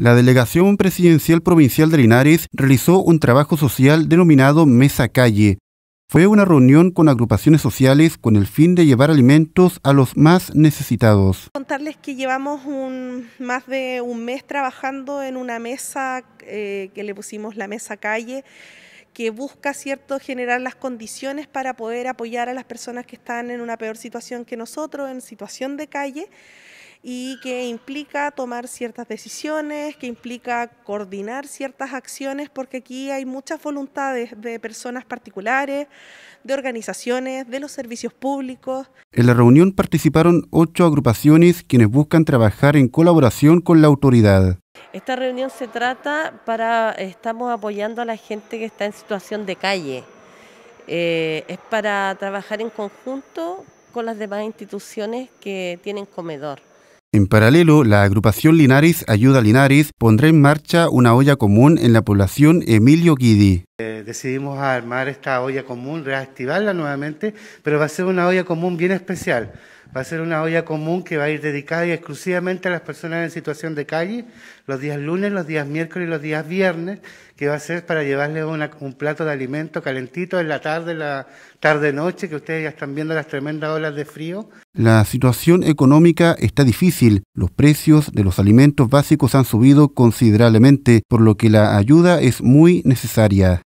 La Delegación Presidencial Provincial de Linares realizó un trabajo social denominado Mesa Calle. Fue una reunión con agrupaciones sociales con el fin de llevar alimentos a los más necesitados. Contarles que llevamos un, más de un mes trabajando en una mesa eh, que le pusimos la Mesa Calle que busca cierto generar las condiciones para poder apoyar a las personas que están en una peor situación que nosotros, en situación de calle y que implica tomar ciertas decisiones, que implica coordinar ciertas acciones, porque aquí hay muchas voluntades de personas particulares, de organizaciones, de los servicios públicos. En la reunión participaron ocho agrupaciones quienes buscan trabajar en colaboración con la autoridad. Esta reunión se trata para, estamos apoyando a la gente que está en situación de calle. Eh, es para trabajar en conjunto con las demás instituciones que tienen comedor. En paralelo, la agrupación Linares Ayuda Linares pondrá en marcha una olla común en la población Emilio Guidi. Eh, decidimos armar esta olla común, reactivarla nuevamente, pero va a ser una olla común bien especial Va a ser una olla común que va a ir dedicada exclusivamente a las personas en situación de calle, los días lunes, los días miércoles y los días viernes, que va a ser para llevarles un plato de alimento calentito en la tarde, la tarde-noche, que ustedes ya están viendo las tremendas olas de frío. La situación económica está difícil. Los precios de los alimentos básicos han subido considerablemente, por lo que la ayuda es muy necesaria.